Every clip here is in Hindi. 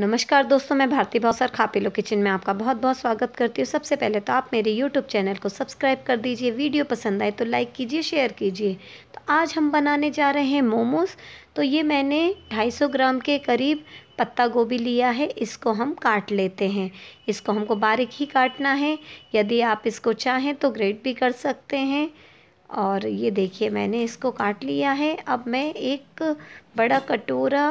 नमस्कार दोस्तों मैं भारती भावसर खापिलो किचन में आपका बहुत बहुत स्वागत करती हूँ सबसे पहले तो आप मेरे यूट्यूब चैनल को सब्सक्राइब कर दीजिए वीडियो पसंद आए तो लाइक कीजिए शेयर कीजिए तो आज हम बनाने जा रहे हैं मोमोज़ तो ये मैंने 250 ग्राम के करीब पत्ता गोभी लिया है इसको हम काट लेते हैं इसको हमको बारीक ही काटना है यदि आप इसको चाहें तो ग्रेट भी कर सकते हैं और ये देखिए मैंने इसको काट लिया है अब मैं एक बड़ा कटोरा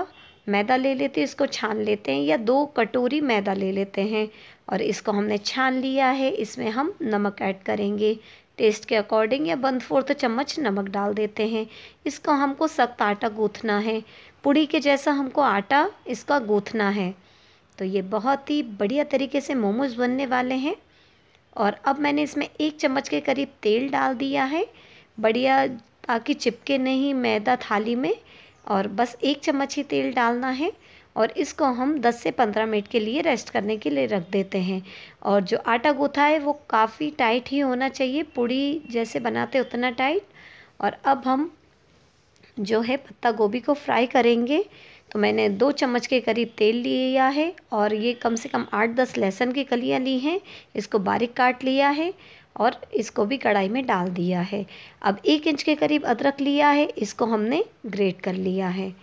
मैदा ले लेते हैं इसको छान लेते हैं या दो कटोरी मैदा ले लेते हैं और इसको हमने छान लिया है इसमें हम नमक ऐड करेंगे टेस्ट के अकॉर्डिंग या वन फोर्थ तो चम्मच नमक डाल देते हैं इसको हमको सख्त आटा गूँथना है पूड़ी के जैसा हमको आटा इसका गूँथना है तो ये बहुत ही बढ़िया तरीके से मोमोज़ बनने वाले हैं और अब मैंने इसमें एक चम्मच के करीब तेल डाल दिया है बढ़िया ताकि चिपके नहीं मैदा थाली में और बस एक चम्मच ही तेल डालना है और इसको हम 10 से 15 मिनट के लिए रेस्ट करने के लिए रख देते हैं और जो आटा गूथा है वो काफ़ी टाइट ही होना चाहिए पूड़ी जैसे बनाते उतना टाइट और अब हम जो है पत्ता गोभी को फ्राई करेंगे तो मैंने दो चम्मच के करीब तेल लिया है और ये कम से कम आठ दस लहसुन की कलियाँ ली हैं इसको बारीक काट लिया है और इसको भी कढ़ाई में डाल दिया है अब एक इंच के करीब अदरक लिया है इसको हमने ग्रेट कर लिया है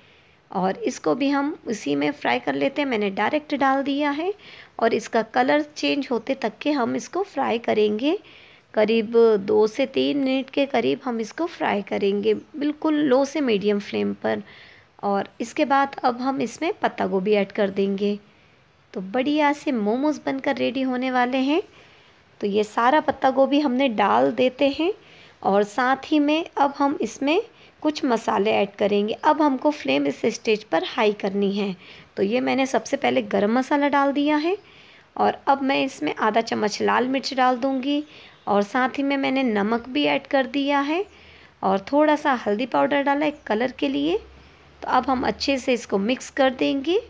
और इसको भी हम उसी में फ्राई कर लेते हैं मैंने डायरेक्ट डाल दिया है और इसका कलर चेंज होते तक के हम इसको फ्राई करेंगे करीब दो से तीन मिनट के करीब हम इसको फ्राई करेंगे बिल्कुल लो से मीडियम फ्लेम पर और इसके बाद अब हम इसमें पत्ता गोभी ऐड कर देंगे तो बढ़िया से मोमोज़ बनकर रेडी होने वाले हैं तो ये सारा पत्ता गोभी हमने डाल देते हैं और साथ ही में अब हम इसमें कुछ मसाले ऐड करेंगे अब हमको फ्लेम इस स्टेज पर हाई करनी है तो ये मैंने सबसे पहले गरम मसाला डाल दिया है और अब मैं इसमें आधा चम्मच लाल मिर्च डाल दूँगी और साथ ही में मैंने नमक भी ऐड कर दिया है और थोड़ा सा हल्दी पाउडर डाला है कलर के लिए तो अब हम अच्छे से इसको मिक्स कर देंगे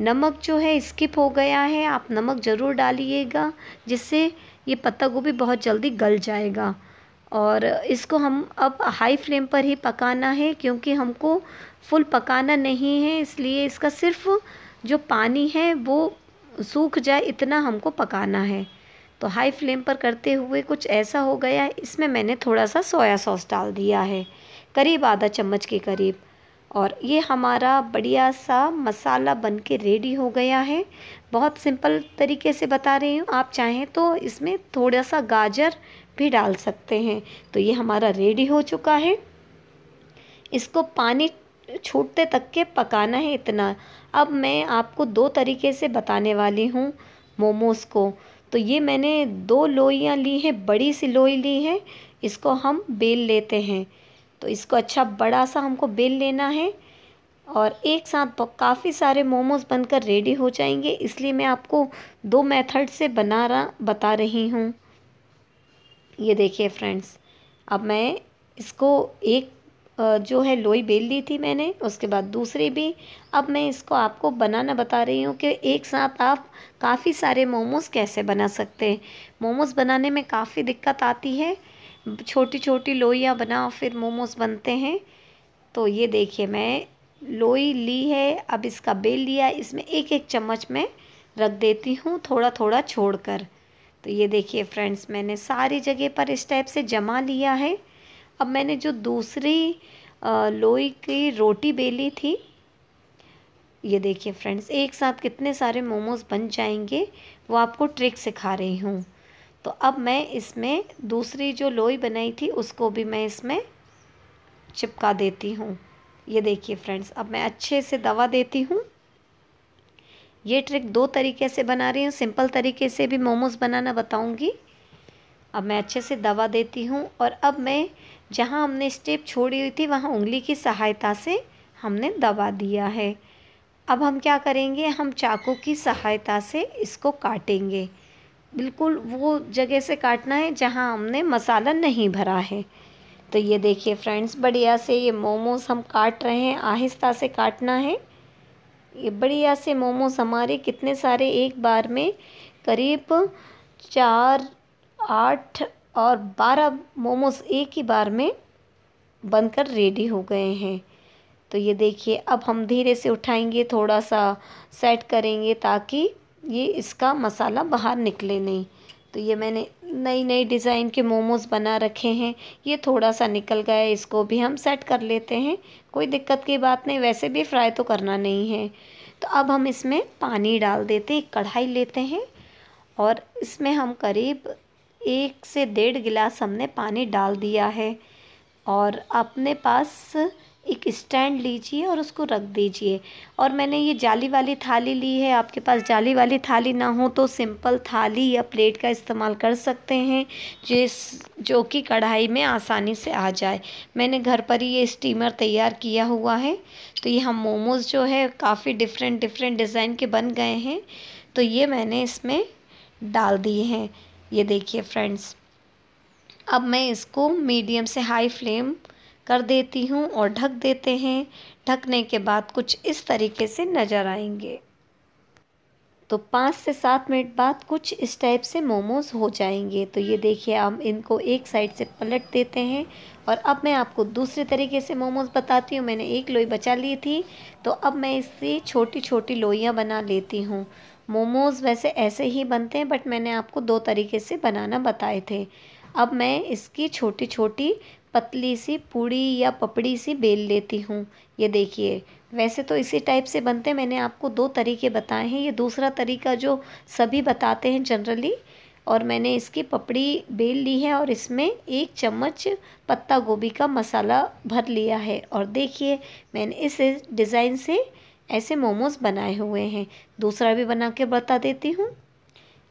नमक जो है स्किप हो गया है आप नमक ज़रूर डालिएगा जिससे ये पत्ता गोभी बहुत जल्दी गल जाएगा और इसको हम अब हाई फ्लेम पर ही पकाना है क्योंकि हमको फुल पकाना नहीं है इसलिए इसका सिर्फ जो पानी है वो सूख जाए इतना हमको पकाना है तो हाई फ्लेम पर करते हुए कुछ ऐसा हो गया इसमें मैंने थोड़ा सा सोया सॉस डाल दिया है करीब आधा चम्मच के करीब और ये हमारा बढ़िया सा मसाला बन के रेडी हो गया है बहुत सिंपल तरीके से बता रही हूँ आप चाहें तो इसमें थोड़ा सा गाजर भी डाल सकते हैं तो ये हमारा रेडी हो चुका है इसको पानी छूटते तक के पकाना है इतना अब मैं आपको दो तरीके से बताने वाली हूँ मोमोज़ को तो ये मैंने दो लोइयाँ ली हैं बड़ी सी लोई ली है इसको हम बेल लेते हैं तो इसको अच्छा बड़ा सा हमको बेल लेना है और एक साथ काफ़ी सारे मोमोज़ बनकर रेडी हो जाएंगे इसलिए मैं आपको दो मेथड से बना रहा बता रही हूँ ये देखिए फ्रेंड्स अब मैं इसको एक जो है लोई बेल ली थी मैंने उसके बाद दूसरी भी अब मैं इसको आपको बनाना बता रही हूँ कि एक साथ आप काफ़ी सारे मोमोज़ कैसे बना सकते हैं मोमोज़ बनाने में काफ़ी दिक्कत आती है छोटी छोटी लोइयाँ बना फिर मोमोज बनते हैं तो ये देखिए मैं लोई ली है अब इसका बेल लिया इसमें एक एक चम्मच में रख देती हूँ थोड़ा थोड़ा छोड़ कर तो ये देखिए फ्रेंड्स मैंने सारी जगह पर इस टाइप से जमा लिया है अब मैंने जो दूसरी लोई की रोटी बेली थी ये देखिए फ्रेंड्स एक साथ कितने सारे मोमोज बन जाएंगे वो आपको ट्रिक सिखा रही हूँ तो अब मैं इसमें दूसरी जो लोई बनाई थी उसको भी मैं इसमें चिपका देती हूँ ये देखिए फ्रेंड्स अब मैं अच्छे से दवा देती हूँ ये ट्रिक दो तरीके से बना रही हूँ सिंपल तरीके से भी मोमोज़ बनाना बताऊँगी अब मैं अच्छे से दवा देती हूँ और अब मैं जहाँ हमने स्टेप छोड़ी हुई थी वहाँ उंगली की सहायता से हमने दबा दिया है अब हम क्या करेंगे हम चाकू की सहायता से इसको काटेंगे बिल्कुल वो जगह से काटना है जहाँ हमने मसाला नहीं भरा है तो ये देखिए फ्रेंड्स बढ़िया से ये मोमोज़ हम काट रहे हैं आहिस्ता से काटना है ये बढ़िया से मोमोज़ हमारे कितने सारे एक बार में करीब चार आठ और बारह मोमोज़ एक ही बार में बनकर रेडी हो गए हैं तो ये देखिए अब हम धीरे से उठाएंगे थोड़ा सा सेट करेंगे ताकि ये इसका मसाला बाहर निकले नहीं तो ये मैंने नई नई डिज़ाइन के मोमोज़ बना रखे हैं ये थोड़ा सा निकल गया इसको भी हम सेट कर लेते हैं कोई दिक्कत की बात नहीं वैसे भी फ्राई तो करना नहीं है तो अब हम इसमें पानी डाल देते हैं कढ़ाई लेते हैं और इसमें हम करीब एक से डेढ़ गिलास हमने पानी डाल दिया है और अपने पास एक स्टैंड लीजिए और उसको रख दीजिए और मैंने ये जाली वाली थाली ली है आपके पास जाली वाली थाली ना हो तो सिंपल थाली या प्लेट का इस्तेमाल कर सकते हैं जिस जो कि कढ़ाई में आसानी से आ जाए मैंने घर पर ही ये स्टीमर तैयार किया हुआ है तो ये हम मोमोज़ जो है काफ़ी डिफरेंट डिफरेंट डिज़ाइन के बन गए हैं तो ये मैंने इसमें डाल दिए हैं ये देखिए फ्रेंड्स अब मैं इसको मीडियम से हाई फ्लेम कर देती हूँ और ढक देते हैं ढकने के बाद कुछ इस तरीके से नज़र आएंगे तो पाँच से सात मिनट बाद कुछ इस टाइप से मोमोज़ हो जाएंगे तो ये देखिए हम इनको एक साइड से पलट देते हैं और अब मैं आपको दूसरे तरीके से मोमोज़ बताती हूँ मैंने एक लोई बचा ली थी तो अब मैं इससे छोटी छोटी लोइयाँ बना लेती हूँ मोमोज़ वैसे ऐसे ही बनते हैं बट मैंने आपको दो तरीके से बनाना बताए थे अब मैं इसकी छोटी छोटी पतली सी पूड़ी या पपड़ी सी बेल लेती हूँ ये देखिए वैसे तो इसी टाइप से बनते हैं मैंने आपको दो तरीके बताए हैं ये दूसरा तरीका जो सभी बताते हैं जनरली और मैंने इसकी पपड़ी बेल ली है और इसमें एक चम्मच पत्ता गोभी का मसाला भर लिया है और देखिए मैंने इस डिज़ाइन से ऐसे मोमोज़ बनाए हुए हैं दूसरा भी बना के बता देती हूँ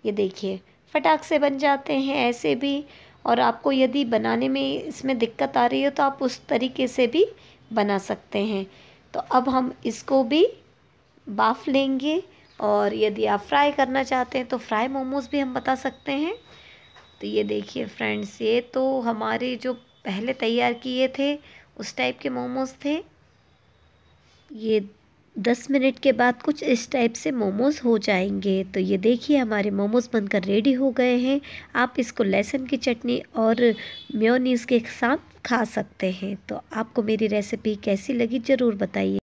ये देखिए फटाक से बन जाते हैं ऐसे भी और आपको यदि बनाने में इसमें दिक्कत आ रही हो तो आप उस तरीके से भी बना सकते हैं तो अब हम इसको भी बाफ लेंगे और यदि आप फ्राई करना चाहते हैं तो फ्राई मोमोज़ भी हम बता सकते हैं तो ये देखिए फ्रेंड्स ये तो हमारे जो पहले तैयार किए थे उस टाइप के मोमोज़ थे ये दस मिनट के बाद कुछ इस टाइप से मोमोज़ हो जाएंगे तो ये देखिए हमारे मोमोज़ बनकर रेडी हो गए हैं आप इसको लहसुन की चटनी और म्योनीस के साथ खा सकते हैं तो आपको मेरी रेसिपी कैसी लगी ज़रूर बताइए